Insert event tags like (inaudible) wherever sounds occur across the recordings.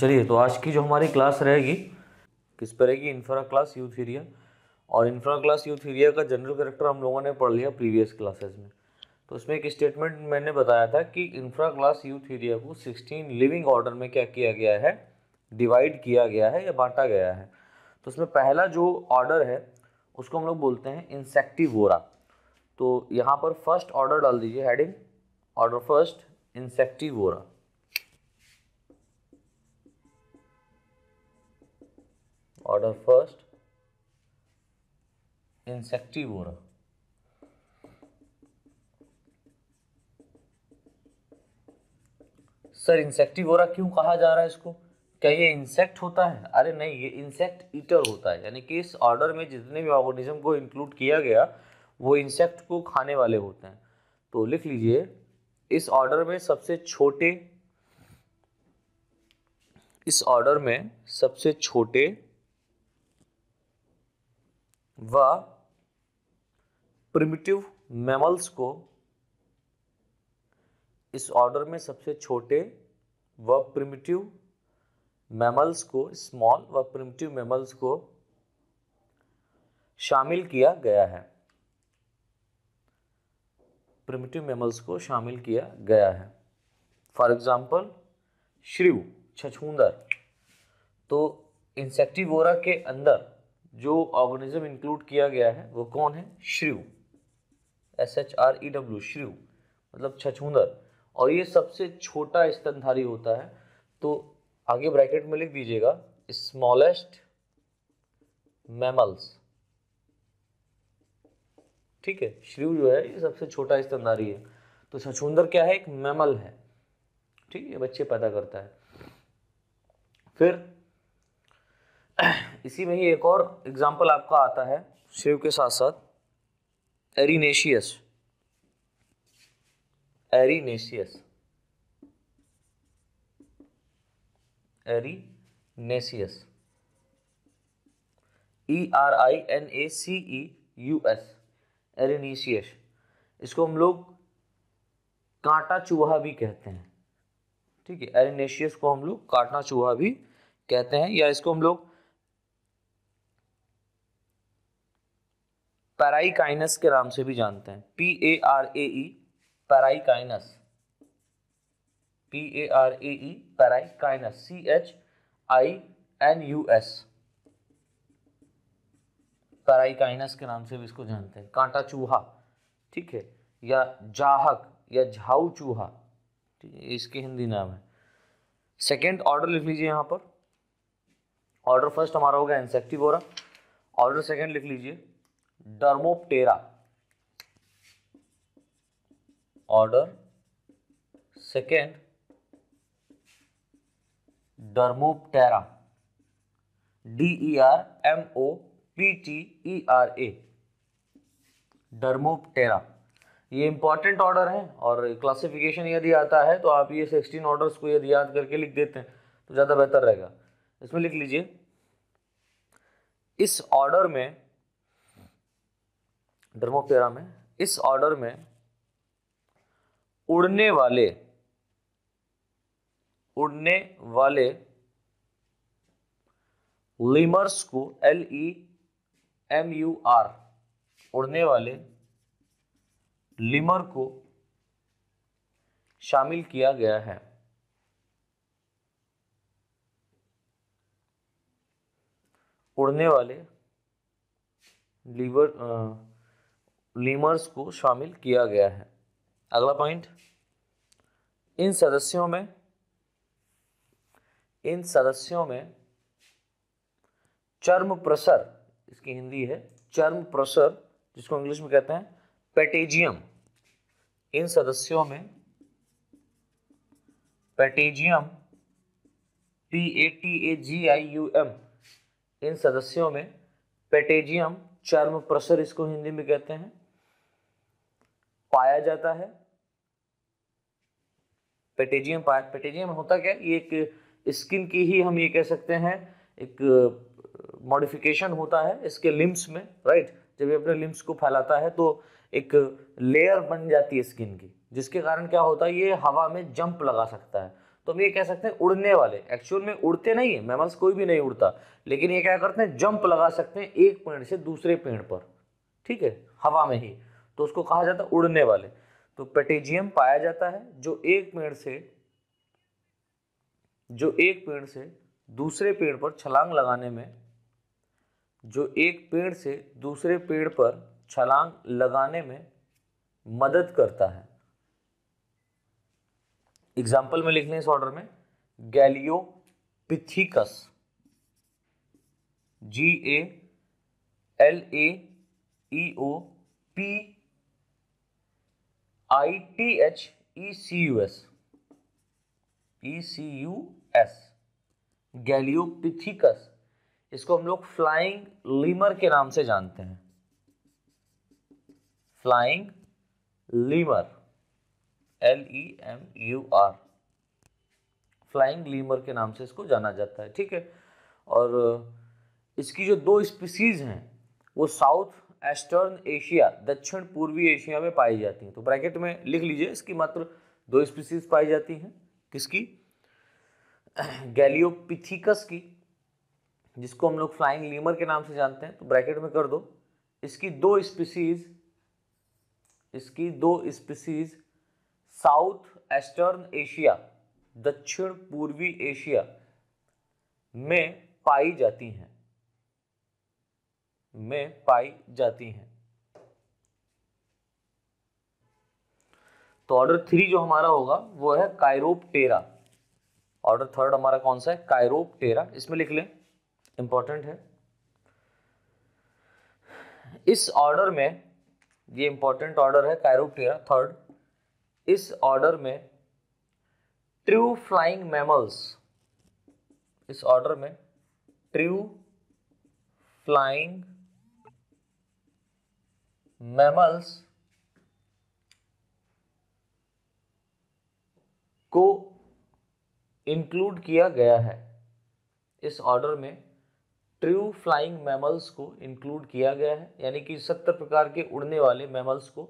चलिए तो आज की जो हमारी क्लास रहेगी किस पर रहेगी इंफ्रा क्लास यूथीरिया और इंफ्रा क्लास यूथीरिया का जनरल करेक्टर हम लोगों ने पढ़ लिया प्रीवियस क्लासेस में तो उसमें एक स्टेटमेंट मैंने बताया था कि इंफ्रा क्लास यूथीरिया को 16 लिविंग ऑर्डर में क्या किया गया है डिवाइड किया गया है या बांटा गया है तो उसमें पहला जो ऑर्डर है उसको हम लोग बोलते हैं इंसेक्टिवोरा तो यहाँ पर फर्स्ट ऑर्डर डाल दीजिए heading order first Insectivora order first insectivora sir Insectivora क्यों कहा जा रहा है इसको क्या ये इंसेक्ट होता है अरे नहीं ये इंसेक्ट ईटर होता है यानी कि इस ऑर्डर में जितने भी ऑर्गेनिज्म को इंक्लूड किया गया वो इंसेक्ट को खाने वाले होते हैं तो लिख लीजिए इस ऑर्डर में सबसे छोटे इस ऑर्डर में सबसे छोटे व प्रिमिटिव मैमल्स को इस ऑर्डर में सबसे छोटे व प्रिमिटिव मैमल्स को स्मॉल व प्रिमिटिव मैमल्स को शामिल किया गया है प्रिमिटिव मैमल्स को शामिल किया गया है फॉर एग्जाम्पल श्रीव छछूंदर तो इंसेक्टिवोरा के अंदर जो ऑर्गेनिज्म इंक्लूड किया गया है वो कौन है shrew S H R E W e shrew मतलब छछूंदर और ये सबसे छोटा स्तनधारी होता है तो आगे ब्रैकेट में लिख दीजिएगा स्मॉलेस्ट मैमल्स ठीक है श्रीव जो है ये सबसे छोटा स्तनधारी है तो छछूंदर क्या है एक मैमल है ठीक है बच्चे पैदा करता है फिर इसी में ही एक और एग्जाम्पल आपका आता है शिव के साथ साथ Erinaceus Erinaceus Erinaceus E R I N A C E U S Erinaceus इसको हम लोग कांटा चूहा भी कहते हैं ठीक है एरिनेशियस को हम लोग काटना चूहा भी कहते हैं या इसको हम लोग पैराइकाइनस के नाम से भी जानते हैं P A R A E Paraechinus P A R A E Paraechinus C H I N U S Paraechinus के नाम से भी इसको जानते हैं कांटा चूहा ठीक है या जाहक या झाऊ चूहा ठीक है इसके हिंदी नाम है सेकेंड ऑर्डर लिख लीजिए यहाँ पर ऑर्डर फर्स्ट हमारा होगा इंसेक्टिवोरा ऑर्डर सेकेंड लिख लीजिए Dermoptera order second Dermoptera D E R M O P T E R A Dermoptera ये इंपॉर्टेंट ऑर्डर है और क्लासिफिकेशन यदि आता है तो आप ये सिक्सटीन ऑर्डर्स को यदि याद करके लिख देते हैं तो ज़्यादा बेहतर रहेगा इसमें लिख लीजिए इस ऑर्डर में धर्मोपेरा में इस ऑर्डर में उड़ने वाले उड़ने वाले लिमर्स को L E M U R उड़ने वाले लिमर को शामिल किया गया है उड़ने वाले लीवर आ, लीमर्स को शामिल किया गया है अगला पॉइंट इन सदस्यों में इन सदस्यों में चर्म प्रसर इसकी हिंदी है चर्म प्रसर जिसको इंग्लिश में कहते हैं पेटेजियम इन सदस्यों में patagium P A T A G I U M इन सदस्यों में पेटेजियम चर्म प्रसर इसको हिंदी में कहते हैं पाया जाता है पेटेजियम पाया पेटेजियम होता क्या ये एक स्किन की ही हम ये कह सकते हैं एक मॉडिफिकेशन होता है इसके लिम्स में राइट जब ये अपने लिम्स को फैलाता है तो एक लेयर बन जाती है स्किन की जिसके कारण क्या होता है ये हवा में जंप लगा सकता है तो हम ये कह सकते हैं उड़ने वाले एक्चुअल में उड़ते नहीं है मेमल्स कोई भी नहीं उड़ता लेकिन ये क्या करते हैं जंप लगा सकते हैं एक पेड़ से दूसरे पेड़ पर ठीक है हवा में ही तो उसको कहा जाता है उड़ने वाले तो पेटेजियम पाया जाता है जो एक पेड़ से जो एक पेड़ से दूसरे पेड़ पर छलांग लगाने में जो एक पेड़ से दूसरे पेड़ पर छलांग लगाने में मदद करता है एग्जाम्पल में लिख लें इस ऑर्डर में Galeopithecus G A L A E O P I T H E C U S E C U S Galeopithecus इसको हम लोग फ्लाइंग लीमर के नाम से जानते हैं flying lemur L E M U R flying lemur के नाम से इसको जाना जाता है ठीक है और इसकी जो दो स्पीसीज हैं वो साउथ एस्टर्न एशिया दक्षिण पूर्वी एशिया में पाई जाती हैं तो ब्रैकेट में लिख लीजिए इसकी मात्र दो स्पीसीज पाई जाती हैं किसकी गैलियोपिथिकस की जिसको हम लोग फ्लाइंग लीमर के नाम से जानते हैं तो ब्रैकेट में कर दो इसकी दो स्पीसीज इसकी दो स्पीसीज साउथ एस्टर्न एशिया दक्षिण पूर्वी एशिया में पाई जाती हैं में पाई जाती हैं तो ऑर्डर थ्री जो हमारा होगा वो है कायरोप टेरा ऑर्डर थर्ड हमारा कौन सा है टेरा इसमें लिख लें इंपॉर्टेंट है इस ऑर्डर में ये इंपॉर्टेंट ऑर्डर है कायरोप टेरा थर्ड इस ऑर्डर में ट्रू फ्लाइंग मैमल्स इस ऑर्डर में ट्रू फ्लाइंग मैमल्स को इंक्लूड किया गया है इस ऑर्डर में ट्रू फ्लाइंग मैमल्स को इंक्लूड किया गया है यानी कि सत्तर प्रकार के उड़ने वाले मैमल्स को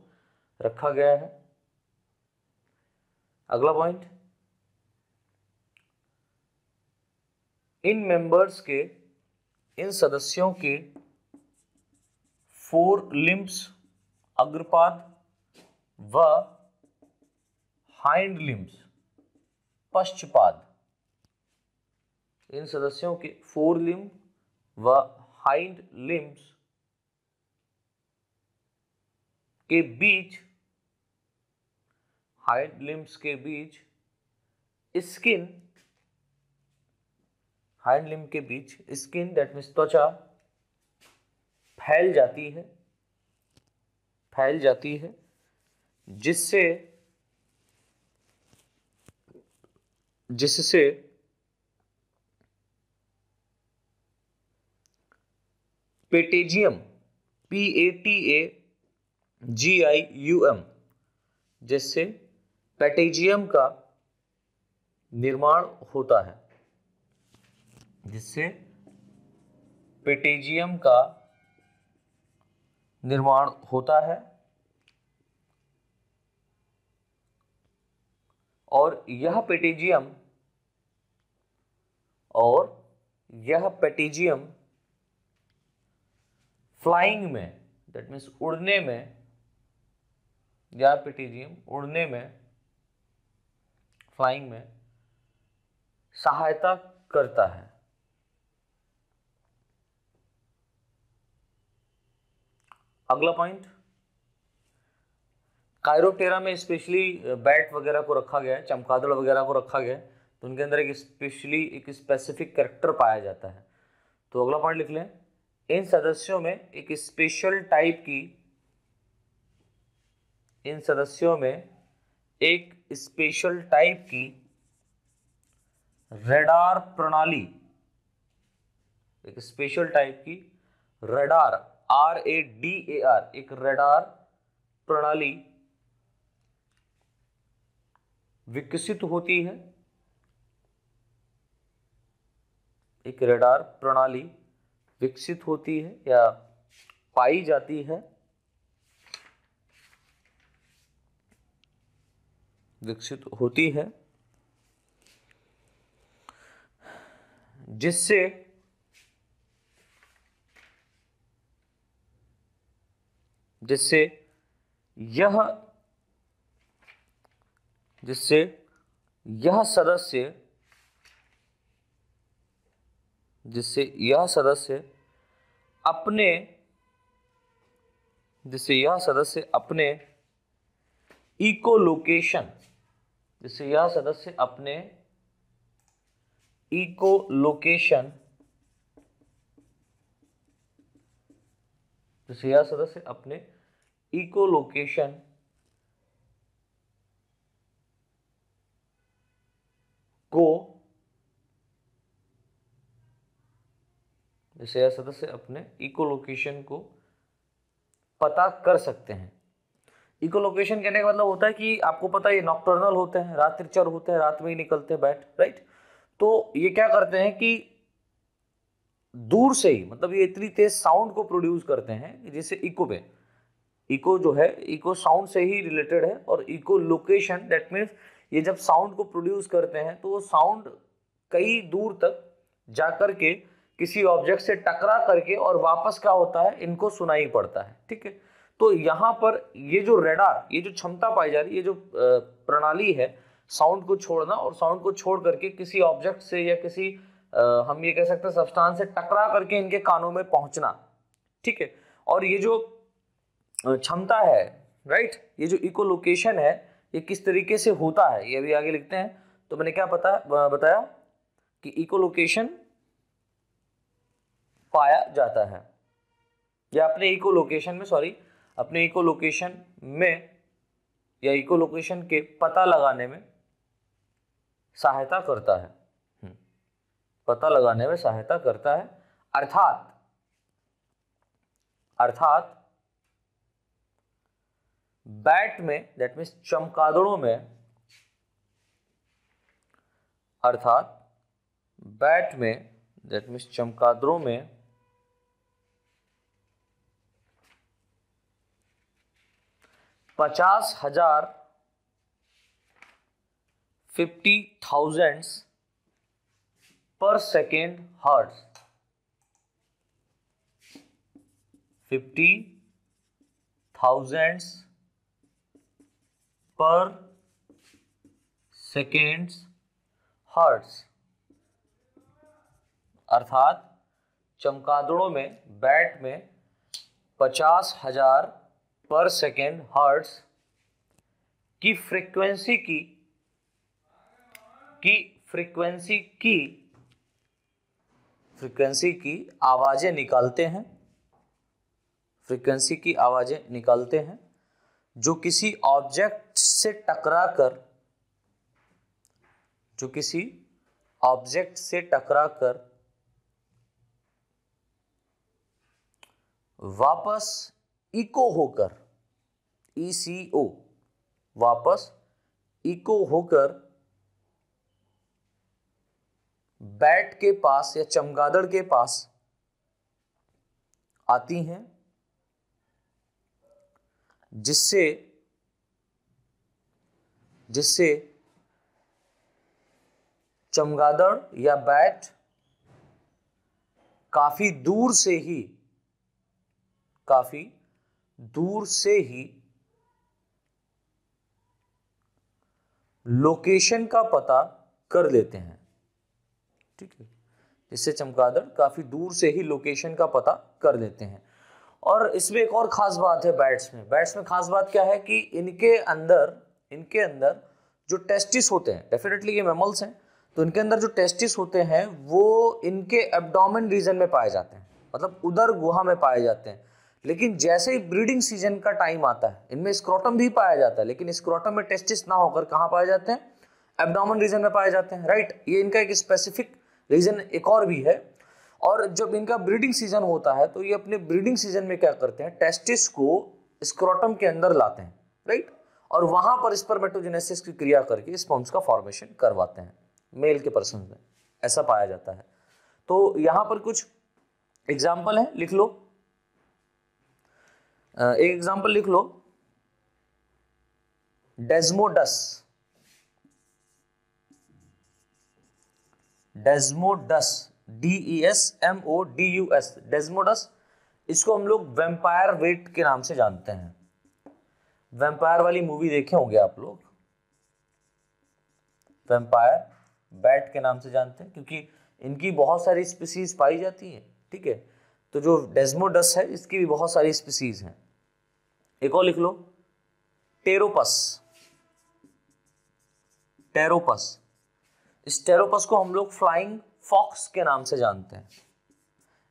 रखा गया है अगला पॉइंट इन मेंबर्स के इन सदस्यों के फोर लिम्स अग्रपाद व हाइंड लिम्स पश्चपाद इन सदस्यों के फोर लिम्ब व हाइंड लिम्ब्स के बीच हाइंड लिम्ब्स के बीच स्किन हाइंड लिम्ब के बीच स्किन दैट मीन्स त्वचा फैल जाती है फैल जाती है जिससे जिससे patagium P A T A G I U M जिससे पेटेजियम का निर्माण होता है जिससे पेटेजियम का निर्माण होता है और यह पेटीजियम और यह पेटीजियम फ्लाइंग में दैट मीन्स उड़ने में यह पेटीजियम उड़ने में फ्लाइंग में सहायता करता है अगला पॉइंट कायरोप्टेरा में स्पेशली बैट uh, वगैरह को रखा गया है चमकादड़ वगैरह को रखा गया है तो उनके अंदर एक स्पेशली एक स्पेसिफिक करेक्टर पाया जाता है तो अगला पॉइंट लिख लें इन सदस्यों में एक स्पेशल टाइप की इन सदस्यों में एक स्पेशल टाइप की रडार प्रणाली एक स्पेशल टाइप की radar R A D A R एक रडार प्रणाली विकसित होती है एक रडार प्रणाली विकसित होती है या पाई जाती है विकसित होती है जिससे जिससे यह जिससे यह सदस्य जिससे यह सदस्य अपने जिससे यह सदस्य अपने इको लोकेशन जिससे यह सदस्य अपने इको लोकेशन जिससे यह सदस्य अपने इको लोकेशन को जैसे सदस्य अपने इको लोकेशन को पता कर सकते हैं इको लोकेशन कहने का मतलब होता है कि आपको पता है ये नॉक्टर्नल होते हैं रात्रि चर होते हैं रात में ही निकलते हैं बैट राइट तो ये क्या करते हैं कि दूर से ही मतलब ये इतनी तेज साउंड को प्रोड्यूस करते हैं जैसे इको पे इको जो है इको साउंड से ही रिलेटेड है और इको लोकेशन दैट मीन्स ये जब साउंड को प्रोड्यूस करते हैं तो वो साउंड कई दूर तक जा कर के किसी ऑब्जेक्ट से टकरा करके और वापस क्या होता है इनको सुनाई पड़ता है ठीक है तो यहाँ पर ये जो रेडार ये जो क्षमता पाई जा रही है ये जो प्रणाली है साउंड को छोड़ना और साउंड को छोड़ करके किसी ऑब्जेक्ट से या किसी आ, हम ये कह सकते हैं सब्सटेंस से टकरा करके इनके कानों में पहुंचना ठीक है और ये जो क्षमता है राइट ये जो इकोलोकेशन है ये किस तरीके से होता है ये अभी आगे लिखते हैं तो मैंने क्या पता बताया कि इकोलोकेशन पाया जाता है या अपने इकोलोकेशन में सॉरी अपने इकोलोकेशन में या इकोलोकेशन के पता लगाने में सहायता करता है हम्म। पता लगाने में सहायता करता है अर्थात अर्थात बैट में दैट मीन्स चमकादड़ों में अर्थात बैट में दैट मीन्स चमकादड़ों में पचास हजार fifty thousands per second hertz fifty thousands per seconds hertz अर्थात चमकादड़ों में बैट में पचास हजार पर सेकेंड हर्ट्स की फ्रीक्वेंसी की की फ्रीक्वेंसी की फ्रीक्वेंसी की आवाज़ें निकालते हैं फ्रीक्वेंसी की आवाज़ें निकालते हैं जो किसी ऑब्जेक्ट से टकरा कर जो किसी ऑब्जेक्ट से टकरा कर वापस इको होकर ई सी ओ वापस इको होकर बैट के पास या चमगादड़ के पास आती हैं जिससे जिससे चमगादड़ या बैट काफ़ी दूर से ही काफ़ी दूर से ही लोकेशन का पता कर लेते हैं ठीक है इससे चमगादड़ काफ़ी दूर से ही लोकेशन का पता कर लेते हैं और इसमें एक और ख़ास बात है बैट्स में बैट्स में ख़ास बात क्या है कि इनके अंदर इनके अंदर जो टेस्टिस होते हैं डेफिनेटली ये मेमल्स हैं तो इनके अंदर जो टेस्टिस होते हैं वो इनके एब्डोमेन रीजन में पाए जाते हैं मतलब उधर गुहा में पाए जाते हैं लेकिन जैसे ही ब्रीडिंग सीजन का टाइम आता है इनमें स्क्रोटम भी पाया जाता है लेकिन स्क्रोटम में टेस्टिस ना होकर कहाँ पाए जाते हैं एबडामन रीजन में पाए जाते हैं राइट ये इनका एक स्पेसिफिक रीजन एक और भी है और जब इनका ब्रीडिंग सीजन होता है तो ये अपने ब्रीडिंग सीजन में क्या करते हैं टेस्टिस को स्क्रोटम के अंदर लाते हैं राइट और वहां पर स्पर्मेटोजेनेसिस की क्रिया करके स्पॉन्स का फॉर्मेशन करवाते हैं मेल के पर्सन में ऐसा पाया जाता है तो यहां पर कुछ एग्जाम्पल है लिख लो एक एग्जाम्पल लिख लो Desmodus Desmodus D E S M O D U S इसको हम लोग वेम्पायर वेट के नाम से जानते हैं वेम्पायर वाली मूवी देखे होंगे आप लोग वेम्पायर बैट के नाम से जानते हैं क्योंकि इनकी बहुत सारी स्पीसीज पाई जाती हैं ठीक है तो जो डेजमोडस है इसकी भी बहुत सारी स्पीसीज हैं एक और लिख लो टेरोपस टेरोपस इस टेरोपस को हम लोग फ्लाइंग फॉक्स के नाम से जानते हैं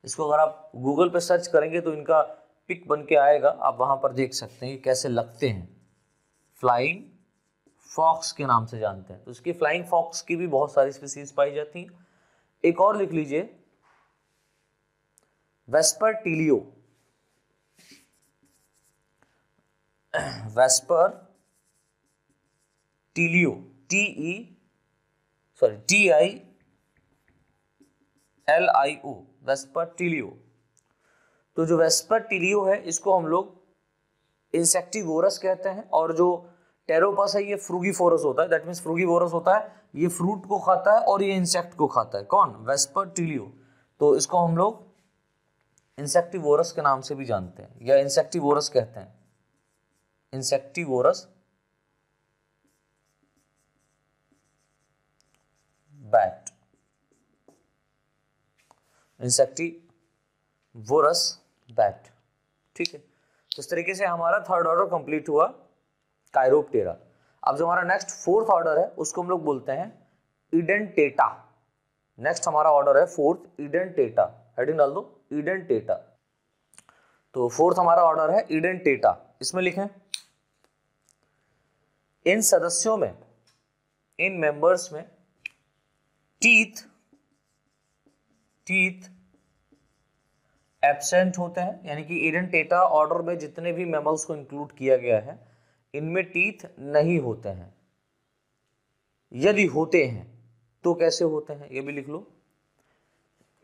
इसको अगर आप गूगल पर सर्च करेंगे तो इनका पिक बन के आएगा आप वहाँ पर देख सकते हैं कि कैसे लगते हैं फ्लाइंग फॉक्स के नाम से जानते हैं तो इसकी फ्लाइंग फॉक्स की भी बहुत सारी स्पीसीज पाई जाती हैं एक और लिख लीजिए Vespertilio Vespertilio T E sorry T I L I O Vespertilio तो जो वेस्पर टिलियो है इसको हम लोग इंसेक्टिवोरस कहते हैं और जो टेरोपस है ये फोरस होता है दैट मीन्स वोरस होता है ये फ्रूट को खाता है और ये इंसेक्ट को खाता है कौन वेस्पर टिलियो तो इसको हम लोग इंसेक्टिवोरस के नाम से भी जानते हैं या इंसेक्टिवोरस कहते हैं इंसेक्टिवोरस बैट इंसेक्टिवोरस बैट ठीक है तो इस तरीके से हमारा थर्ड ऑर्डर कंप्लीट हुआ कायरोप्टेरा अब जो हमारा नेक्स्ट फोर्थ ऑर्डर है उसको हम लोग बोलते हैं इडेंटेटा नेक्स्ट हमारा ऑर्डर है फोर्थ इडेंटेटा हेडिंग डाल दो इडेंटेटा तो फोर्थ हमारा ऑर्डर है इडेंटेटा इसमें लिखें इन सदस्यों में इन मेंबर्स में टीथ टीथ एबसेंट होते हैं यानी कि एडन टेटा ऑर्डर में जितने भी मेमल्स को इंक्लूड किया गया है इनमें टीथ नहीं होते हैं यदि होते हैं तो कैसे होते हैं ये भी लिख लो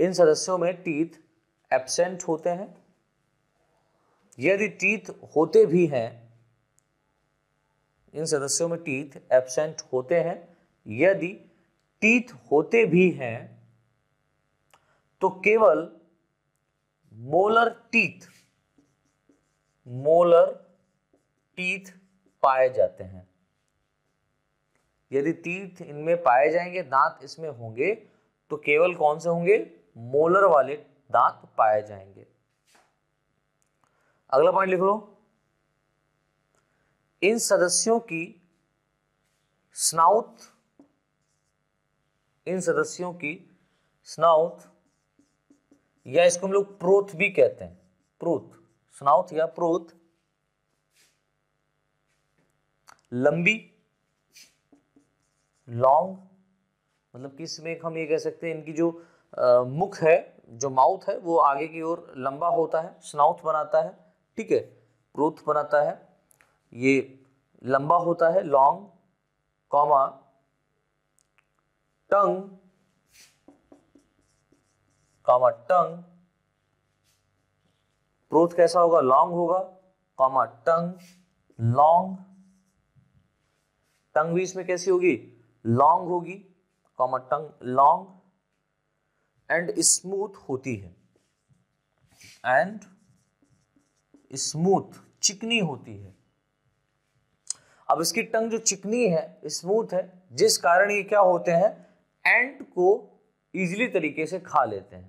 इन सदस्यों में टीथ एबसेंट होते हैं यदि टीथ होते भी हैं इन सदस्यों में टीथ एबसेंट होते हैं यदि टीथ होते भी हैं तो केवल मोलर टीथ मोलर टीथ पाए जाते हैं यदि तीर्थ इनमें पाए जाएंगे दांत इसमें होंगे तो केवल कौन से होंगे मोलर वाले दांत पाए जाएंगे अगला पॉइंट लिख लो इन सदस्यों की स्नाउथ इन सदस्यों की स्नाउथ या इसको हम लोग प्रोथ भी कहते हैं प्रोथ स्नाउथ या प्रोथ लंबी लॉन्ग मतलब किस में हम ये कह सकते हैं इनकी जो आ, मुख है जो माउथ है वो आगे की ओर लंबा होता है स्नाउथ बनाता है ठीक है प्रोथ बनाता है ये लंबा होता है long comma tongue comma tongue truth कैसा होगा लॉन्ग होगा कॉमा टंग लॉन्ग टंग भी इसमें कैसी होगी लॉन्ग होगी comma tongue long and smooth होती है एंड स्मूथ चिकनी होती है अब इसकी टंग जो चिकनी है स्मूथ है जिस कारण ये क्या होते हैं एंट को इजीली तरीके से खा लेते हैं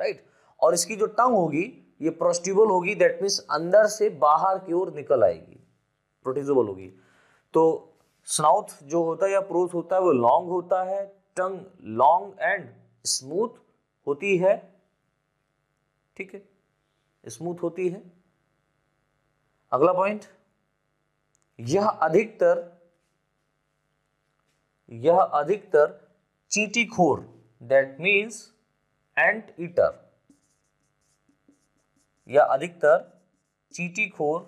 राइट और इसकी जो टंग होगी ये प्रोस्टिबल होगी दैट मीन्स अंदर से बाहर की ओर निकल आएगी प्रोटिजबल होगी तो स्नाउथ जो होता है या प्रोथ होता है वो लॉन्ग होता है टंग लॉन्ग एंड स्मूथ होती है ठीक है स्मूथ होती है अगला पॉइंट यह अधिकतर यह अधिकतर चीटीखोर दैट मीन्स एंट ईटर या अधिकतर चीटीखोर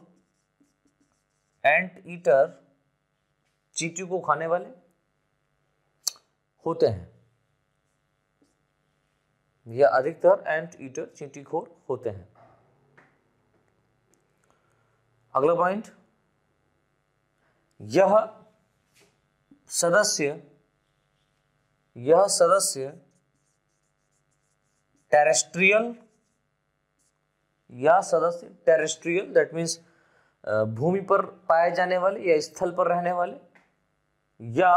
एंट ईटर चीटी को खाने वाले होते हैं या अधिकतर एंट ईटर चीटीखोर होते हैं अगला पॉइंट यह सदस्य यह सदस्य टेरेस्ट्रियल या सदस्य टेरेस्ट्रियल दैट मीन्स भूमि पर पाए जाने वाले या स्थल पर रहने वाले या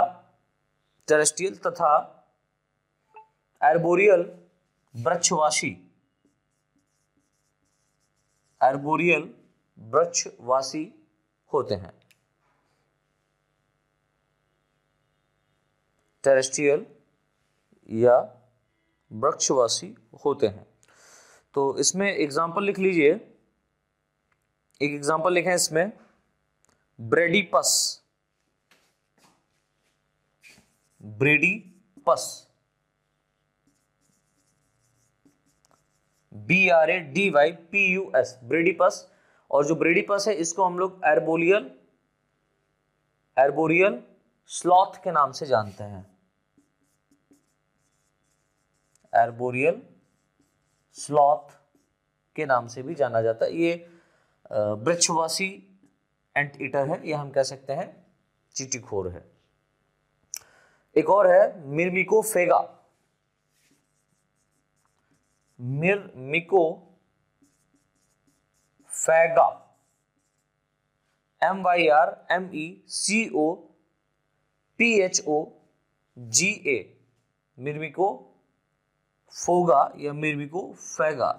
टेरेस्ट्रियल तथा एर्बोरियल वृक्षवासी एर्बोरियल वृक्षवासी होते हैं टेरेस्ट्रियल या वृक्षवासी होते हैं तो इसमें एग्जाम्पल लिख लीजिए एक एग्जाम्पल लिखे इसमें Bradypus Bradypus B R A D Y P U S Bradypus और जो ब्रेडीपस है इसको हम लोग एरबोलियल एरबोरियल स्लॉथ के नाम से जानते हैं एरबोरियल स्लॉथ के नाम से भी जाना जाता है ये वृक्षवासी एंट ईटर है या हम कह सकते हैं चीटीखोर है एक और है Myrmecophaga Myrmecophaga M Y R M E C O P H O G A Myrmecophaga या मिर्मिको फेगा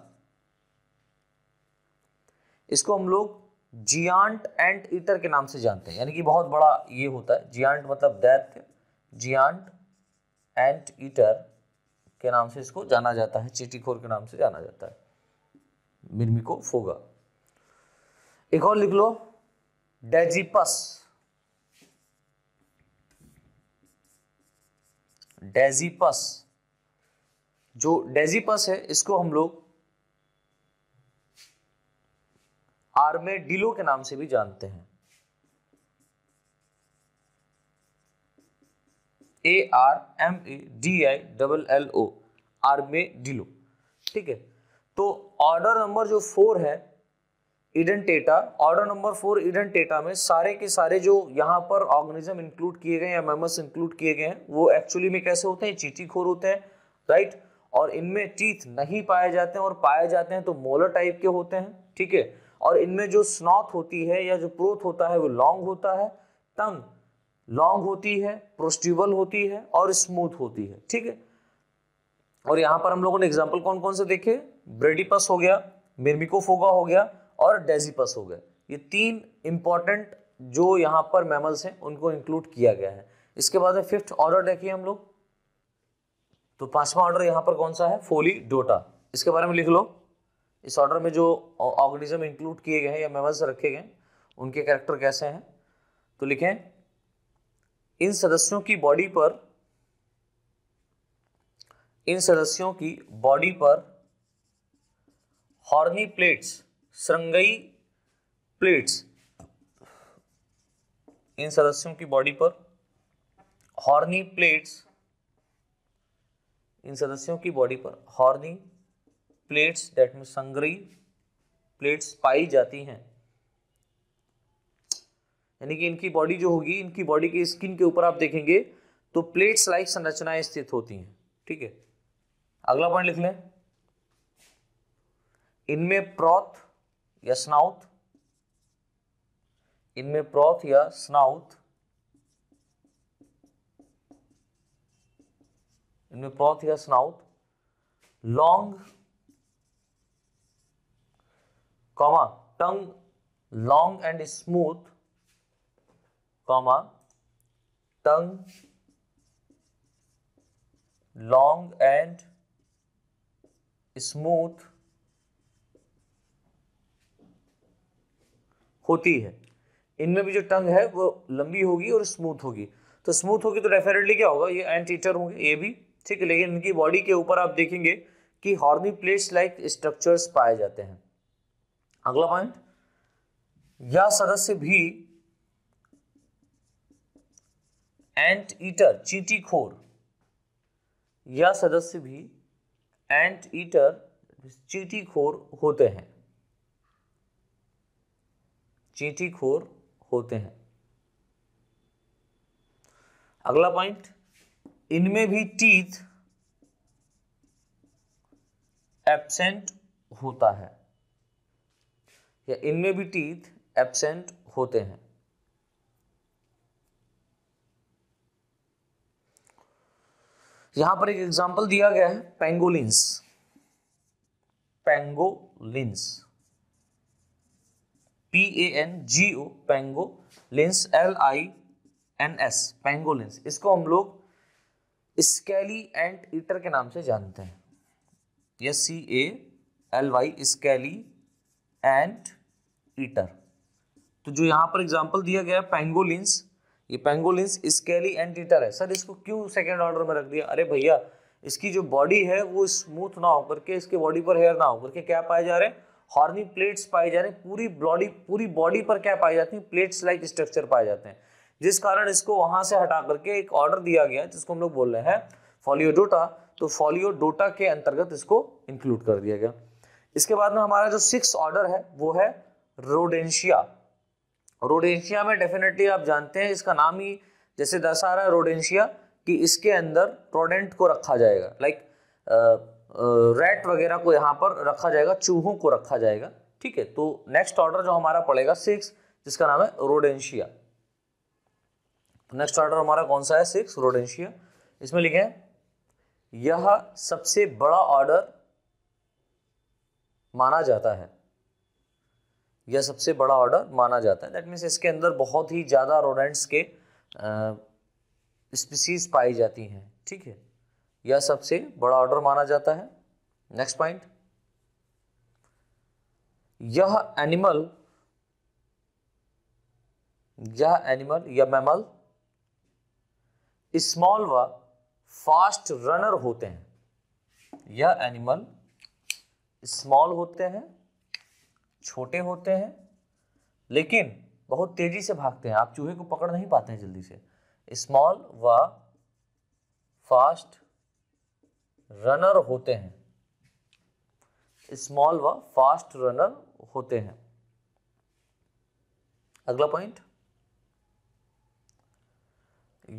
इसको हम लोग जियांट एंट ईटर के नाम से जानते हैं यानी कि बहुत बड़ा ये होता है जियांट मतलब दैत्य जियांट एंट ईटर के नाम से इसको जाना जाता है चीटीखोर के नाम से जाना जाता है मिर्मिको फोगा एक और लिख लो डेजिपस डेजिपस जो डेजीपस है इसको हम लोग आर्मे डिलो डीलो के नाम से भी जानते हैं A R M A D I double L O armadillo ठीक है तो ऑर्डर नंबर जो फोर है Edentata order number four Edentata में सारे के सारे जो यहाँ पर ऑर्गेनिज्म इंक्लूड किए गए या मेमस इंक्लूड किए गए हैं वो एक्चुअली में कैसे होते हैं चीटी खोर होते हैं राइट और इनमें टीथ नहीं पाए जाते हैं और पाए जाते हैं तो मोलर टाइप के होते हैं ठीक है और इनमें जो स्नॉथ होती है या जो प्रोथ होता है वो लॉन्ग होता है टंग लॉन्ग होती है प्रोस्टिबल होती है और स्मूथ होती है ठीक है और यहाँ पर हम लोगों ने एग्जाम्पल कौन कौन से देखे ब्रेडिपस हो गया मिर्मिकोफोगा हो गया और डेजिपस हो गया ये तीन इंपॉर्टेंट जो यहाँ पर मैमल्स हैं उनको इंक्लूड किया गया है इसके बाद में फिफ्थ ऑर्डर देखिए हम लोग तो पांचवा ऑर्डर यहाँ पर कौन सा है फोली डोटा इसके बारे में लिख लो इस ऑर्डर में जो ऑर्गेनिज्म इंक्लूड किए गए हैं या मेमल्स रखे गए उनके कैरेक्टर कैसे हैं तो लिखें इन सदस्यों की बॉडी पर इन सदस्यों की बॉडी पर हॉर्नी प्लेट्स श्रृंगई प्लेट्स इन सदस्यों की बॉडी पर हॉर्नी प्लेट्स इन सदस्यों की बॉडी पर हॉर्नी प्लेट्स डेट में संग्री प्लेट्स पाई जाती हैं यानी कि इनकी बॉडी जो होगी इनकी बॉडी के स्किन के ऊपर आप देखेंगे तो प्लेट्स लाइक संरचनाएं स्थित होती हैं ठीक है अगला पॉइंट लिख लें इनमें प्रॉथ या स्नाउथ इनमें प्रॉथ या स्नाउथ इनमें प्रॉथ या snout long comma tongue long and smooth comma tongue long and smooth होती है इनमें भी जो टंग है वो लंबी होगी और स्मूथ होगी तो स्मूथ होगी तो डेफिनेटली क्या होगा ये एंटीटर होंगे ये भी ठीक है लेकिन इनकी बॉडी के ऊपर आप देखेंगे कि हॉर्नी प्लेट्स लाइक स्ट्रक्चर्स पाए जाते हैं अगला पॉइंट यह सदस्य भी एंट ईटर चीटी खोर यह सदस्य भी एंट ईटर चीटी खोर होते हैं चीटी खोर होते हैं अगला पॉइंट इनमें भी टीथ एबसेंट होता है या इनमें भी टीथ एबसेंट होते हैं यहां पर एक एग्जांपल दिया गया है pangolins pangolins P A N G O pangolins L I N S pangolins इसको हम लोग स्केली एंड ईटर के नाम से जानते हैं S C A L Y scaly anteater तो जो यहाँ पर एग्जाम्पल दिया गया पेंगोलिंस ये पैंगोलिन्स स्केली एंड ईटर है सर इसको क्यों सेकेंड ऑर्डर में रख दिया अरे भैया इसकी जो बॉडी है वो स्मूथ ना होकर के इसके बॉडी पर हेयर ना होकर के क्या पाए जा रहे हैं हॉर्नी प्लेट्स पाए जा रहे हैं पूरी बॉडी पूरी बॉडी पर क्या पाई जाती है प्लेट्स लाइक स्ट्रक्चर पाए जाते हैं जिस कारण इसको वहां से हटा करके एक ऑर्डर दिया गया जिसको हम लोग बोल रहे हैं फॉलियोडोटा तो फॉलियोडोटा के अंतर्गत इसको इंक्लूड कर दिया गया इसके बाद में हमारा जो सिक्स ऑर्डर है वो है रोडेंशिया रोडेंशिया में डेफिनेटली आप जानते हैं इसका नाम ही जैसे दर्शा रहा है रोडेंशिया कि इसके अंदर रोडेंट को रखा जाएगा लाइक रेट वगैरह को यहाँ पर रखा जाएगा चूहों को रखा जाएगा ठीक है तो नेक्स्ट ऑर्डर जो हमारा पड़ेगा सिक्स जिसका नाम है रोडेंशिया नेक्स्ट ऑर्डर हमारा कौन सा है सिक्स रोडेंशिया इसमें लिखे यह सबसे बड़ा ऑर्डर माना जाता है यह सबसे बड़ा ऑर्डर माना जाता है दैट मीन्स इसके अंदर बहुत ही ज़्यादा रोडेंट्स के स्पीसीज पाई जाती हैं ठीक है यह सबसे बड़ा ऑर्डर माना जाता है नेक्स्ट पॉइंट यह एनिमल यह एनिमल या मैमल स्मॉल व फास्ट रनर होते हैं यह एनिमल स्मॉल होते हैं छोटे होते हैं लेकिन बहुत तेजी से भागते हैं आप चूहे को पकड़ नहीं पाते हैं जल्दी से स्मॉल व फास्ट रनर होते हैं स्मॉल व फास्ट रनर होते हैं अगला पॉइंट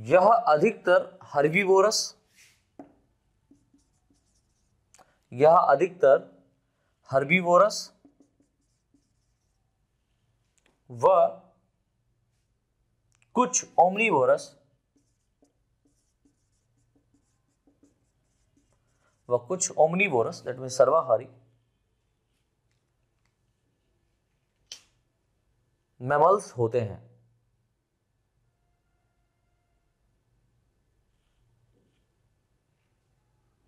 यह अधिकतर हर्बीवोरस यह अधिकतर हर्बीवोरस व कुछ ओमनीवोरस व कुछ ओमनीवोरस दैट मीन सर्वाहारी मेमल्स होते हैं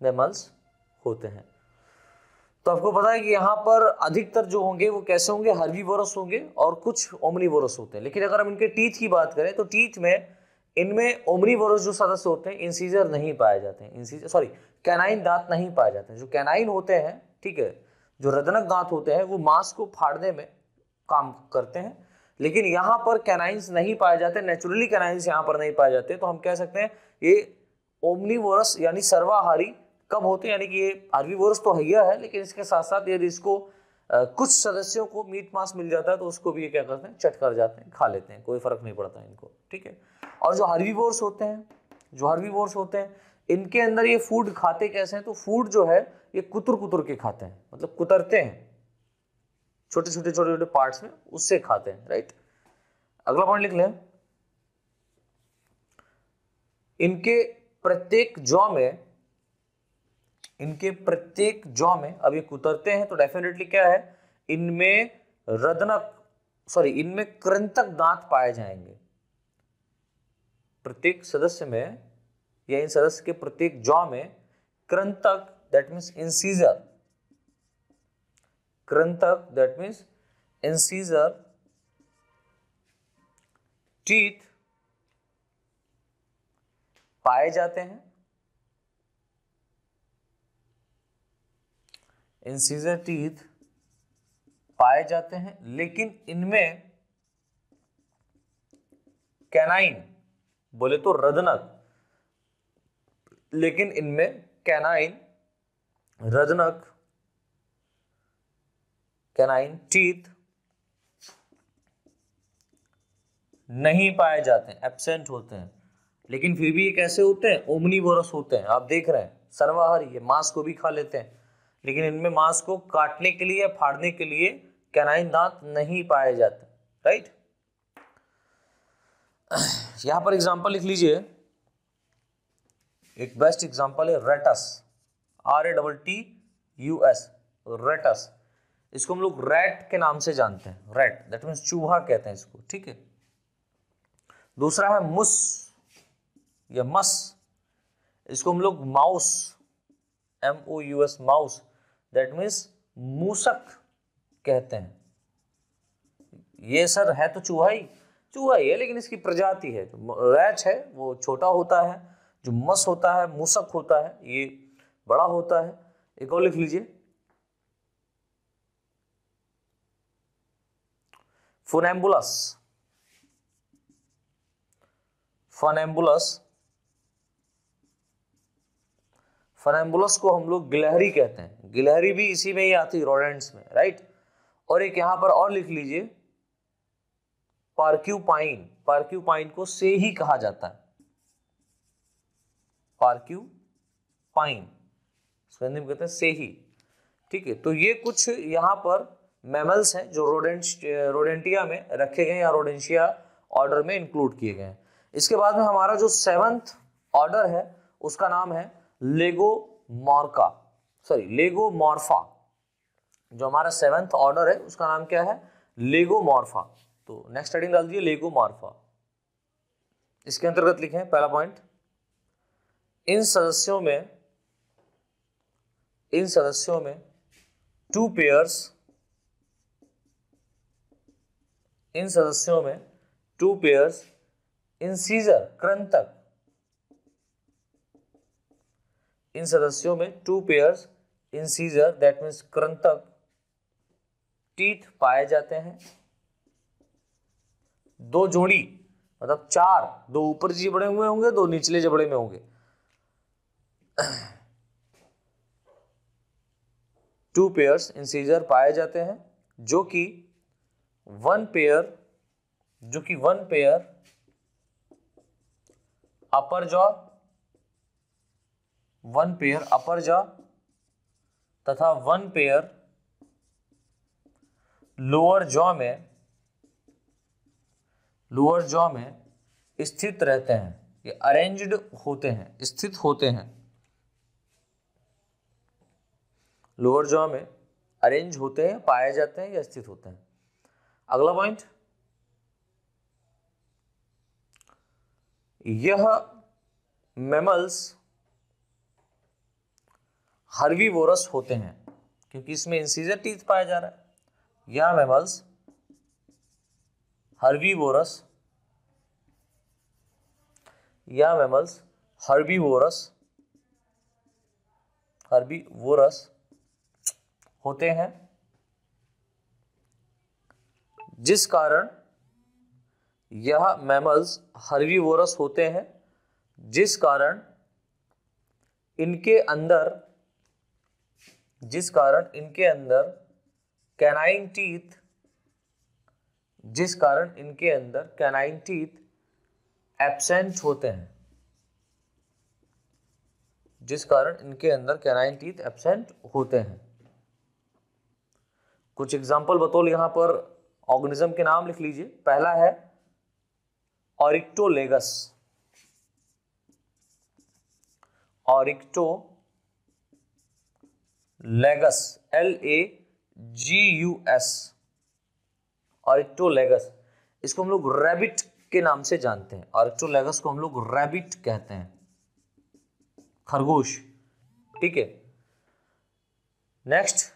मैमल्स होते हैं तो आपको पता है कि यहाँ पर अधिकतर जो होंगे वो कैसे होंगे हर्बीवोरस होंगे और कुछ ओमनीवोरस होते हैं लेकिन अगर हम इनके टीथ की बात करें तो टीथ में इनमें ओमनीवोरस जो सदस्य होते हैं इंसीजर नहीं पाए जाते हैं इंसीजर सॉरी कैनाइन दांत नहीं पाए जाते हैं जो कैनाइन होते हैं ठीक है जो रदनक दांत होते हैं वो मांस को फाड़ने में काम करते हैं लेकिन यहाँ पर कैनाइंस नहीं पाए जाते नेचुरली कैनाइंस यहाँ पर नहीं पाए जाते तो हम कह सकते हैं ये ओमनी यानी सर्वाहारी कब होते हैं यानी कि ये आर्वीवोरस तो हैया है लेकिन इसके साथ साथ यदि इसको कुछ सदस्यों को मीट मांस मिल जाता है तो उसको भी ये क्या करते हैं चट कर जाते हैं खा लेते हैं कोई फर्क नहीं पड़ता इनको ठीक है और जो हार्वीवोर्स होते हैं जो हार्वीवोर्स होते हैं इनके अंदर ये फूड खाते कैसे हैं तो फूड जो है ये कुतर कुतर के खाते हैं मतलब कुतरते हैं छोटे छोटे छोटे छोटे पार्ट्स में उससे खाते हैं राइट अगला पॉइंट लिख लें इनके प्रत्येक जॉ में इनके प्रत्येक जॉ में अब ये कुतरते हैं तो डेफिनेटली क्या है इनमें रदनक सॉरी इनमें क्रंतक दांत पाए जाएंगे प्रत्येक सदस्य में या इन सदस्य के प्रत्येक जॉ में क्रंतक दैट मीन्स इंसीजर क्रंतक दैट मीन्स इंसीजर टीथ पाए जाते हैं इंसीजर टीथ पाए जाते हैं लेकिन इनमें कैनाइन बोले तो रजनक लेकिन इनमें कैनाइन रजनक कैनाइन टीथ नहीं पाए जाते हैं एबसेंट होते हैं लेकिन फिर भी ये कैसे होते हैं ओमनी होते हैं आप देख रहे हैं सर्वाहारी ये मांस को भी खा लेते हैं लेकिन इनमें मांस को काटने के लिए या फाड़ने के लिए कैनाइन दांत नहीं पाए जाते राइट यहां पर एग्जाम्पल लिख लीजिए एक बेस्ट एग्जाम्पल है Rattus R A double T U S Rattus इसको हम लोग रेट के नाम से जानते हैं रेट दैट मीन्स चूहा कहते हैं इसको ठीक है दूसरा है मुस या मस इसको हम लोग mouse M O U S mouse that means मूसक कहते हैं ये सर है तो चूहा ही चूहा ही है लेकिन इसकी प्रजाति है जो रैच है वो छोटा होता है जो मस होता है मूसक होता है ये बड़ा होता है एक और लिख लीजिए फोनेम्बुलस फनैम्बुलस फनैम्बुलस को हम लोग गिलहरी कहते हैं गिलहरी भी इसी में ही आती रोडेंट्स में राइट और एक यहां पर और लिख लीजिए पार्क्यूपाइन पार्क्यूपाइन को से ही कहा जाता है पार्क्यू पाइन में कहते हैं से ही ठीक है तो ये कुछ यहां पर मैमल्स हैं जो रोडेंट रोडेंटिया में रखे गए या रोडेंशिया ऑर्डर में इंक्लूड किए गए हैं इसके बाद में हमारा जो सेवंथ ऑर्डर है उसका नाम है लेगो मॉर्का सॉरी लेगो मॉर्फा जो हमारा सेवेंथ ऑर्डर है उसका नाम क्या है लेगो मॉर्फा तो नेक्स्ट स्टडी डाल दीजिए मॉर्फा इसके अंतर्गत लिखें पहला पॉइंट इन सदस्यों में इन सदस्यों में टू पेयर्स इन सदस्यों में टू पेयर्स इन सीजर क्रंतक इन सदस्यों में two pairs incisor that means क्रंतक टीथ पाए जाते हैं दो जोड़ी मतलब चार दो ऊपर जबड़े हुए होंगे दो निचले जबड़े में होंगे टू पेयर्स इंसीजर पाए जाते हैं जो कि वन पेयर जो कि one pair upper jaw one pair upper jaw तथा वन पेयर लोअर जॉ में लोअर जॉ में स्थित रहते हैं ये अरेंज्ड होते हैं स्थित होते हैं लोअर जॉ में अरेंज होते हैं पाए जाते हैं या स्थित होते हैं अगला पॉइंट यह मेमल्स हर्वी वोरस होते हैं क्योंकि इसमें इंसीजर टीथ पाया जा रहा है यह मेमल्स वोरस या मेमल्स हर्बी वोरस होते हैं जिस कारण यह मैमल्स हर्वी वोरस होते हैं जिस कारण इनके अंदर जिस कारण इनके अंदर कैनाइन टीथ जिस कारण इनके अंदर कैनाइन टीथ एबसेंट होते हैं जिस कारण इनके अंदर कैनाइन टीथ एबसेंट होते हैं कुछ एग्जाम्पल बतौल यहां पर ऑर्गेनिज्म के नाम लिख लीजिए पहला है Oryctolagus Oryctolagus L A G U S Oryctolagus इसको हम लोग रैबिट के नाम से जानते हैं लेगस को हम लोग रैबिट कहते हैं खरगोश ठीक है नेक्स्ट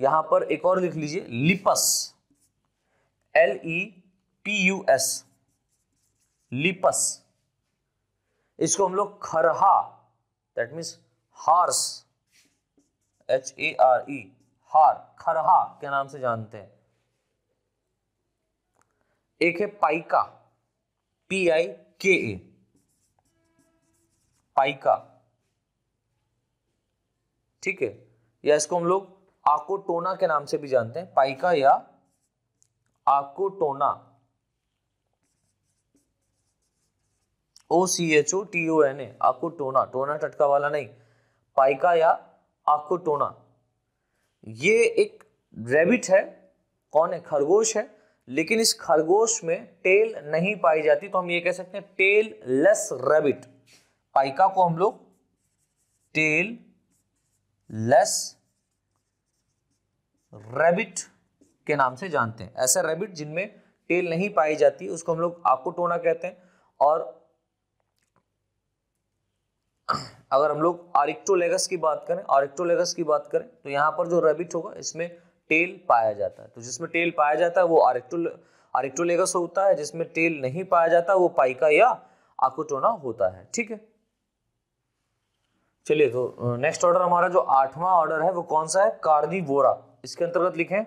यहां पर एक और लिख लीजिए Lepus L E P U S Lepus इसको हम लोग खरहा that means hares H A R E hare खरहा के नाम से जानते हैं एक है पाइका पी आई के ए पाइका ठीक है या इसको हम लोग आकोटोना के नाम से भी जानते हैं पाइका या Ochotona O C H O T O N A Ochotona टोना टटका वाला नहीं पाइका या आकोटोना ये एक रेबिट है कौन है खरगोश है लेकिन इस खरगोश में टेल नहीं पाई जाती तो हम ये कह सकते हैं टेल लेस रेबिट पाइका को हम लोग टेल लेस रेबिट के नाम से जानते हैं ऐसा रेबिट जिनमें टेल नहीं पाई जाती उसको हम लोग आकोटोना कहते हैं और अगर हम लोग आरिक्टोलेगस की बात करें आरिक्टोलेगस की बात करें तो यहाँ पर जो रेबिट होगा इसमें टेल पाया जाता है तो जिसमें टेल पाया जाता है वो आरिक्टोल आरिक्टोलेगस होता है जिसमें टेल नहीं पाया जाता वो पाइका या आकुटोना होता है ठीक है चलिए तो नेक्स्ट ऑर्डर हमारा जो आठवां ऑर्डर है वो कौन सा है कार्निवोरा इसके अंतर्गत लिखें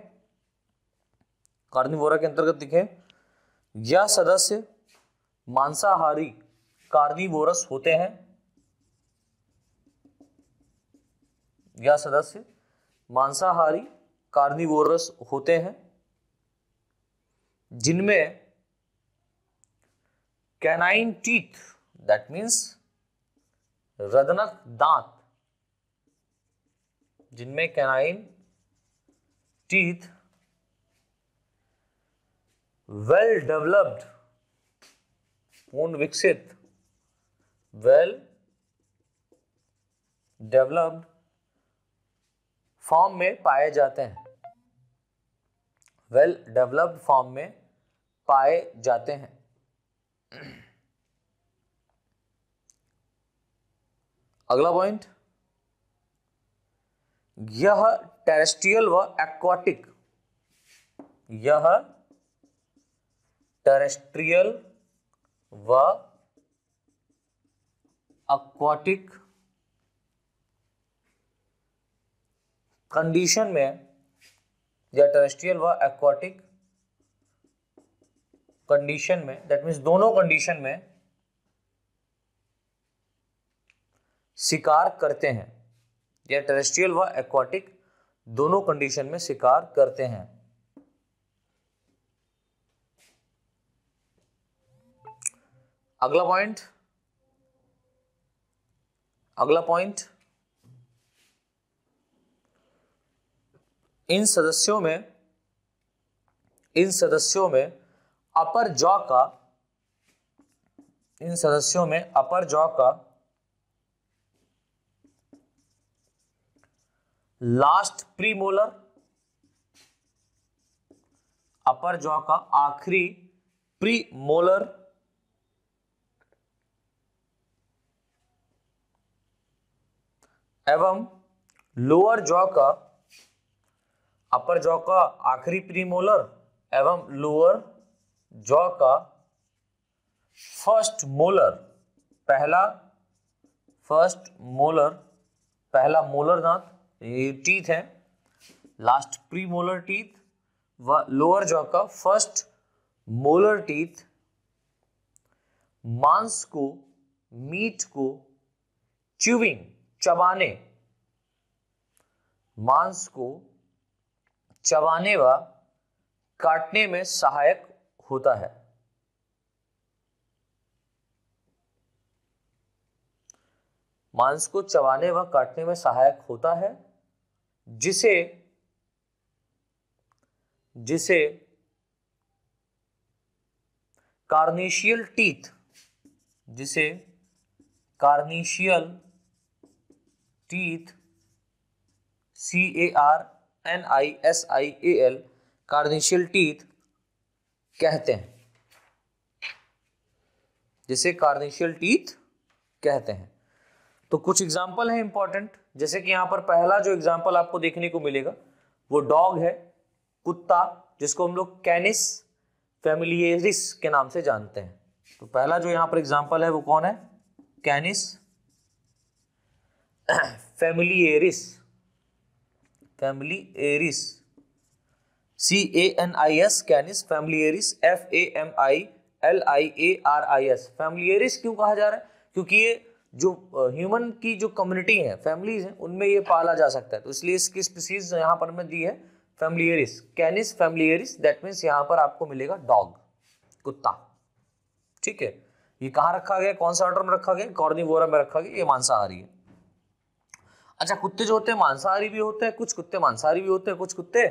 कार्निवोरा के अंतर्गत लिखें यह सदस्य मांसाहारी कार्निवोरस होते हैं या सदस्य मांसाहारी कार्निवोरस होते हैं जिनमें कैनाइन टीथ दैट मीन्स रदनक दांत जिनमें कैनाइन टीथ वेल डेवलप्ड पूर्ण विकसित वेल डेवलप्ड फॉर्म में पाए जाते हैं वेल डेवलप्ड फॉर्म में पाए जाते हैं अगला पॉइंट यह टेरेस्ट्रियल व एक्वाटिक यह टेरेस्ट्रियल व एक्वाटिक कंडीशन में या टेरेस्ट्रियल व एक्वाटिक कंडीशन में दैट मीन्स दोनों कंडीशन में शिकार करते हैं या टेरेस्ट्रियल व एक्वाटिक दोनों कंडीशन में शिकार करते हैं अगला पॉइंट अगला पॉइंट इन सदस्यों में इन सदस्यों में अपर जॉ का इन सदस्यों में अपर जॉ का लास्ट प्रीमोलर अपर जॉ का आखिरी प्रीमोलर एवं लोअर जॉ का अपर जॉ का आखिरी प्रीमोलर एवं लोअर जॉ का फर्स्ट मोलर पहला फर्स्ट मोलर पहला मोलर दांत ये टीथ है लास्ट प्री मोलर टीथ व लोअर जॉ का फर्स्ट मोलर टीथ मांस को मीट को च्यूविंग चबाने मांस को चबाने व काटने में सहायक होता है मांस को चबाने व काटने में सहायक होता है जिसे जिसे कार्निशियल टीथ जिसे carnassial teeth C A R N I S I A L carnassial teeth कहते हैं जिसे कार्निशियल टीथ कहते हैं तो कुछ एग्जाम्पल हैं इंपॉर्टेंट जैसे कि यहां पर पहला जो एग्जाम्पल आपको देखने को मिलेगा वो डॉग है कुत्ता जिसको हम लोग कैनिस फैमिलियरिस के नाम से जानते हैं तो पहला जो यहां पर एग्जाम्पल है वो कौन है Canis familiaris (clears throat) familiaris C A N I S Canis familiaris F A M I L I A R I S familiaris क्यों कहा जा रहा है क्योंकि ये जो ह्यूमन की जो कम्युनिटी है फैमिलीज हैं उनमें ये पाला जा सकता है तो इसलिए इसकी स्पीसीज यहाँ पर मैं दी है familiaris Canis familiaris that means यहाँ पर आपको मिलेगा डॉग कुत्ता ठीक है ये कहाँ रखा गया कौन सा ऑर्डर में रखा गया कॉर्निवोरा में रखा गया ये मांसाहारी है अच्छा कुत्ते जो होते हैं मांसाहारी भी होते हैं कुछ कुत्ते मांसाहारी भी होते हैं कुछ कुत्ते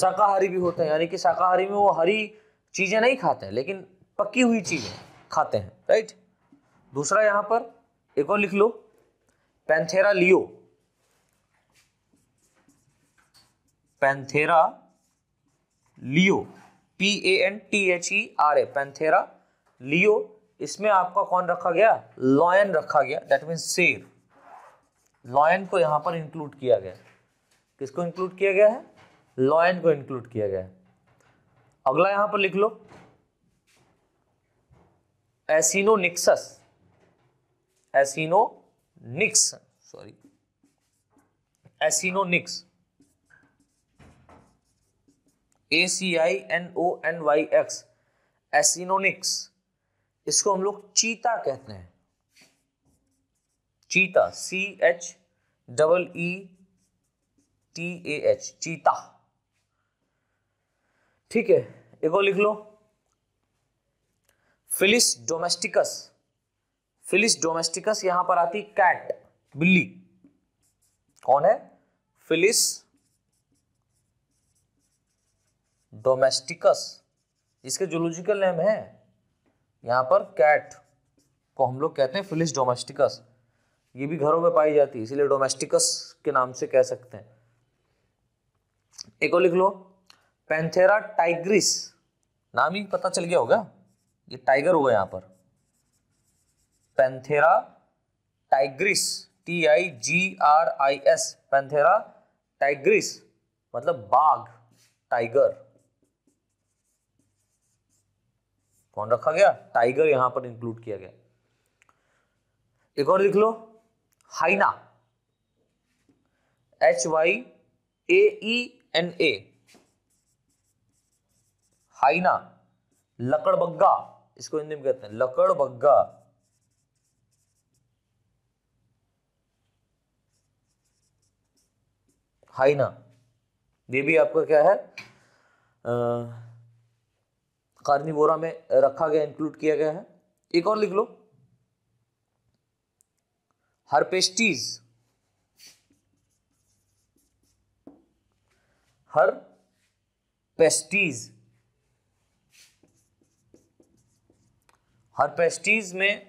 शाकाहारी भी होते हैं यानी कि शाकाहारी में वो हरी चीज़ें नहीं खाते हैं लेकिन पकी हुई चीज़ें खाते हैं राइट दूसरा यहाँ पर एक और लिख लो Panthera leo Panthera leo P A N T H E R A Panthera leo इसमें आपका कौन रखा गया लॉयन रखा गया दैट मीन्स शेर लॉयन को यहाँ पर इंक्लूड किया गया किसको इंक्लूड किया गया है लॉयन को इंक्लूड किया गया है अगला यहां पर लिख लो Acinonyx Acinonyx sorry Acinonyx A C I N O N Y X Acinonyx इसको हम लोग चीता कहते हैं cheetah C H double E T A H cheetah ठीक है एक और लिख लो फिलिस डोमेस्टिकस फिलिस डोमेस्टिकस यहां पर आती कैट बिल्ली कौन है फिलिस डोमेस्टिकस इसके जोलॉजिकल नेम है यहां पर कैट को हम लोग कहते हैं फिलिस डोमेस्टिकस ये भी घरों में पाई जाती है इसीलिए डोमेस्टिकस के नाम से कह सकते हैं एक और लिख लो पेंथेरा टाइग्रिस नाम ही पता चल गया होगा ये टाइगर हुआ यहां पर Panthera tigris T I G R I S Panthera tigris मतलब बाघ टाइगर कौन रखा गया टाइगर यहां पर इंक्लूड किया गया एक और लिख लो hyena H Y A E N A hyena लकड़बग्गा इसको हिंदी में कहते हैं लकड़बग्गा हाइना ये भी आपका क्या है कार्निवोरा में रखा गया इंक्लूड किया गया है एक और लिख लो पेस्टीज हर हरपेस्टीज में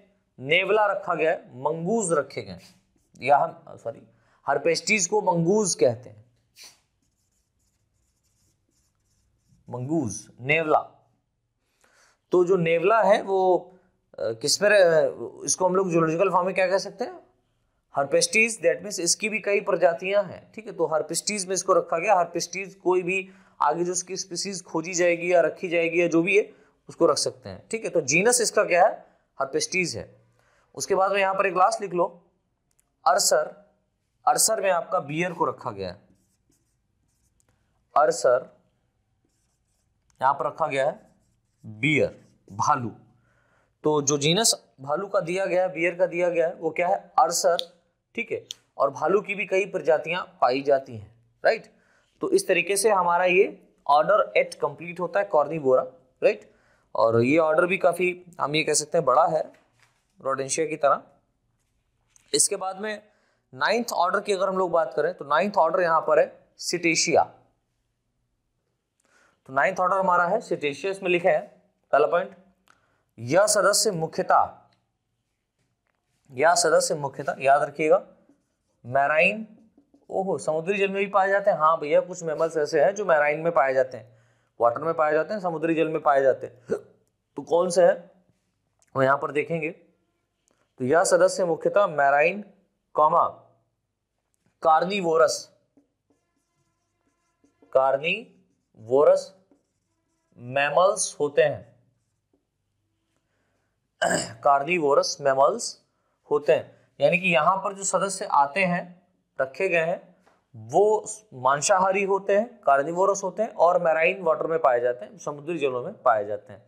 नेवला रखा गया है मंगूज रखे गए या हम सॉरी हरपेस्टीज को मंगूज कहते हैं मंगूज नेवला तो जो नेवला है वो किस पर इसको हम लोग जूलॉजिकल फॉर्म में क्या कह सकते हैं हर्पेस्टीज दैट मीन्स इसकी भी कई प्रजातियां हैं ठीक है तो हर्पेस्टीज में इसको रखा गया हर्पेस्टीज कोई भी आगे जो उसकी स्पीसीज खोजी जाएगी या रखी जाएगी या जो भी है उसको रख सकते हैं ठीक है तो जीनस इसका क्या है हर्पेस्टीज है उसके बाद में यहाँ पर एक लास्ट लिख लो अरसर अरसर में आपका बियर को रखा गया है अरसर यहां पर रखा गया है बियर भालू तो जो जीनस भालू का दिया गया है बियर का दिया गया है वो क्या है अरसर ठीक है और भालू की भी कई प्रजातियां पाई जाती हैं राइट तो इस तरीके से हमारा ये ऑर्डर एट कंप्लीट होता है कॉर्निबोरा राइट और ये ऑर्डर भी काफ़ी हम ये कह सकते हैं बड़ा है रोडेंशिया की तरह इसके बाद में नाइन्थ ऑर्डर की अगर हम लोग बात करें तो नाइन्थ ऑर्डर यहां पर है सिटेशिया तो नाइन्थ ऑर्डर हमारा है सिटेशिया इसमें लिखे हैं पहला पॉइंट यह सदस्य मुख्यतः या सदस्य मुख्यतः याद रखिएगा मैराइन ओहो समुद्री जल में भी पाए जाते हैं हाँ भैया कुछ मेमल्स ऐसे हैं जो मैराइन में पाए जाते हैं वाटर में पाए जाते हैं समुद्री जल में पाए जाते हैं (clears throat) तो कौन से है वो यहां पर देखेंगे तो यह सदस्य मुख्यतः marine comma carnivorous carnivorous mammals होते हैं कार्निवोरस (clears throat) मैमल्स होते हैं यानी कि यहाँ पर जो सदस्य आते हैं रखे गए हैं वो मांसाहारी होते हैं कार्निवोरस होते हैं और मैराइन वाटर में पाए जाते हैं समुद्री जलों में पाए जाते हैं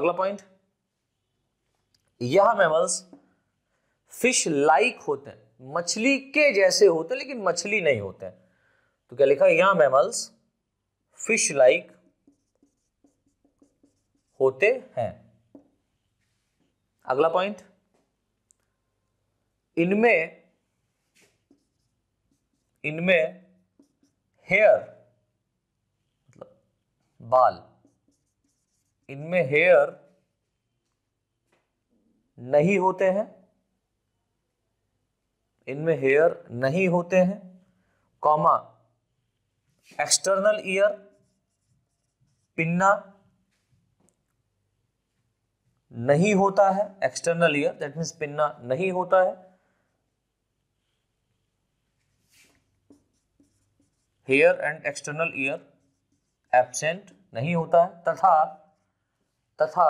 अगला पॉइंट यह मेमल्स फिश लाइक होते हैं मछली के जैसे होते हैं लेकिन मछली नहीं होते हैं तो क्या लिखा यह मेमल्स फिश लाइक होते हैं अगला पॉइंट इनमें इनमें हेयर मतलब बाल इनमें हेयर नहीं होते हैं इनमें हेयर नहीं होते हैं कॉमा एक्सटर्नल ईयर पिन्ना नहीं होता है external ear that means pinna नहीं होता है hair and external ear absent नहीं होता है तथा तथा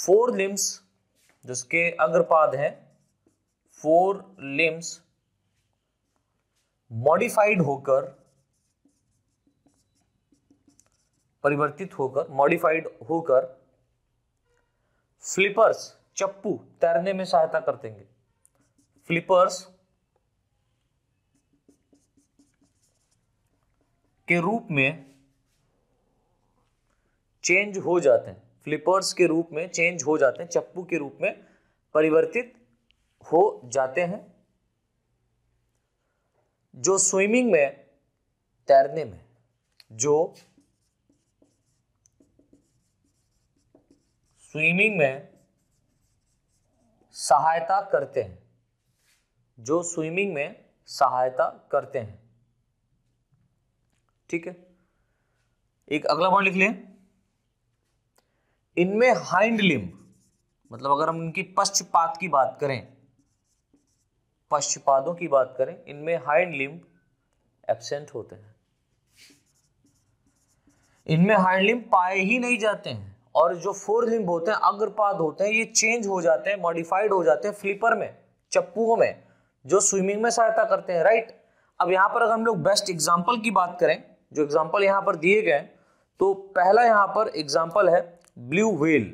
फोर लिम्स जिसके अग्रपाद हैं फोर लिम्स मॉडिफाइड होकर परिवर्तित होकर मॉडिफाइड होकर फ्लिपर्स चप्पू तैरने में सहायता करते हैं फ्लिपर्स के रूप में चेंज हो जाते हैं फ्लिपर्स के रूप में चेंज हो जाते हैं चप्पू के रूप में परिवर्तित हो जाते हैं जो स्विमिंग में तैरने में जो स्विमिंग में सहायता करते हैं जो स्विमिंग में सहायता करते हैं ठीक है एक अगला पॉइंट लिख लें इनमें हाइंड लिम्ब मतलब अगर हम इनकी पश्चपात की बात करें पश्चपादों की बात करें इनमें हाइंड लिम्ब एबसेंट होते हैं इनमें हाइंड लिम्ब पाए ही नहीं जाते हैं और जो फोर लिम्ब होते हैं अग्रपाद होते हैं ये चेंज हो जाते हैं मॉडिफाइड हो जाते हैं फ्लिपर में चप्पुओं में जो स्विमिंग में सहायता करते हैं राइट अब यहां पर अगर हम लोग बेस्ट एग्जाम्पल की बात करें जो एग्जाम्पल यहाँ पर दिए गए तो पहला यहाँ पर एग्जाम्पल है ब्लू व्हेल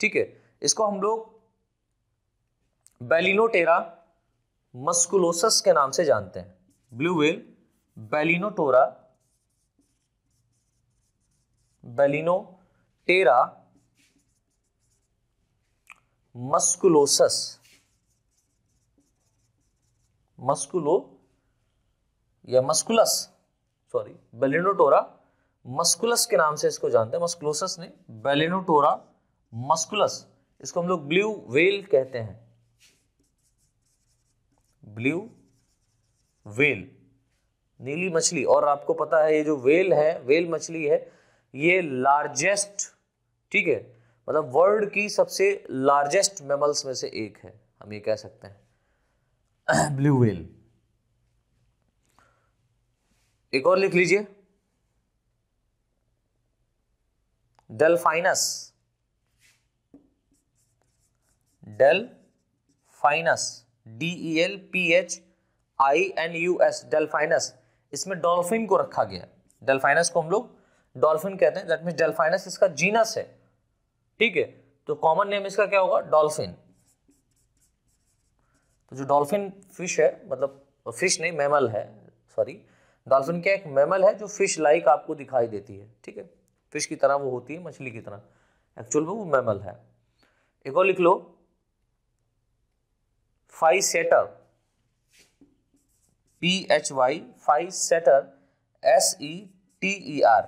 ठीक है इसको हम लोग बेलिनोटेरा मस्कुलोसस के नाम से जानते हैं ब्लू व्हेल बेलिनोटोरा बेलिनोटेरा मस्कुलोसस मस्कुलो या मस्कुलस सॉरी बेलिनोटोरा मस्कुलस के नाम से इसको जानते हैं मस्कुलोसस ने बेलिनोटोरा मस्कुलस इसको हम लोग ब्लू वेल कहते हैं ब्लू वेल नीली मछली और आपको पता है ये जो वेल है वेल मछली है ये लार्जेस्ट ठीक है मतलब वर्ल्ड की सबसे लार्जेस्ट मेमल्स में से एक है हम ये कह सकते हैं ब्लू (coughs) वेल एक और लिख लीजिए Delphinus D E L P H I N U S फाइनस इसमें डॉल्फिन को रखा गया डेलफाइनस डेल्फाइनस को हम लोग डॉल्फिन कहते हैं दैट मीन डेल्फाइनस इसका जीनस है ठीक है तो कॉमन नेम इसका क्या होगा डॉल्फिन तो जो डॉल्फिन फिश है मतलब फिश नहीं मैमल है सॉरी डॉल्फिन क्या एक मेमल है जो फिश लाइक आपको दिखाई देती है ठीक है फिश की तरह वो होती है मछली की तरह एक्चुअल में वो मेमल है एक और लिख लो फाइसेटर पी एच वाई सेटर S E T E R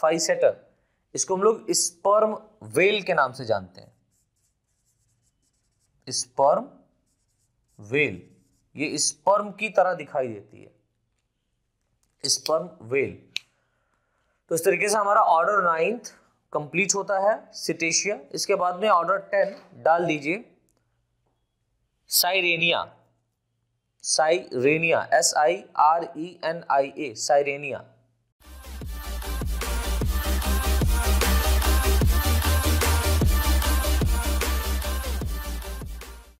Physeter इसको हम लोग स्पर्म वेल के नाम से जानते हैं स्पर्म वेल ये स्पर्म की तरह दिखाई देती है स्पर्म वेल तो इस तरीके से हमारा ऑर्डर नाइन्थ कंप्लीट होता है सिटेशिया इसके बाद में ऑर्डर टेन डाल दीजिए Sirenia Sirenia S I R E N I A साइरेनिया